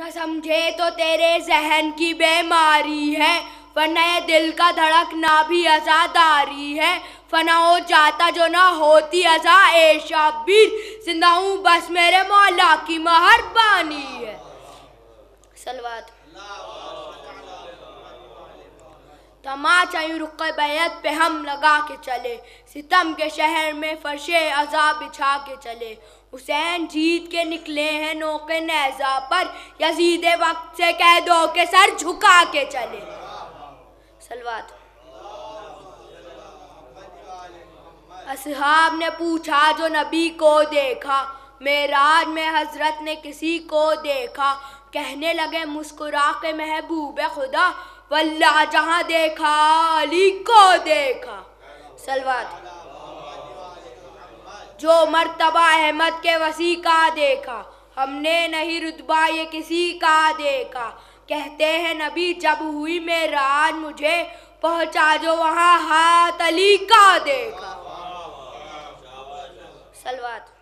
نہ سمجھے تو تیرے ذہن کی بیماری ہے یہ دل کا دھڑکنا بھی ازاداری ہے فنا ہو جاتا جو نہ ہوتی ازا اے شابیر زندہ ہوں بس میرے مولا کی مہربانی ہے سلوات ہما چاہیے رقع بیت پہ ہم لگا کے چلے ستم کے شہر میں فرشے عذاب بچھا کے چلے حسین جیت کے نکلے ہیں نوک سے کہہ دو کہ سر جھکا کے چلے سلوات اصحاب نے پوچھا جو نبی کو دیکھا میراج میں حضرت نے کسی کو دیکھا کہنے لگے مسکرا کے محبوب خدا واللہ جہاں دیکھا علی کو دیکھا سلوات جو مرتبہ احمد کے وسیع کا دیکھا ہم نے نہیں رتبہ یہ کسی کا دیکھا کہتے ہیں نبی جب ہوئی میرا مجھے پہنچا جو وہاں ہاتھ علی کا دیکھا سلوات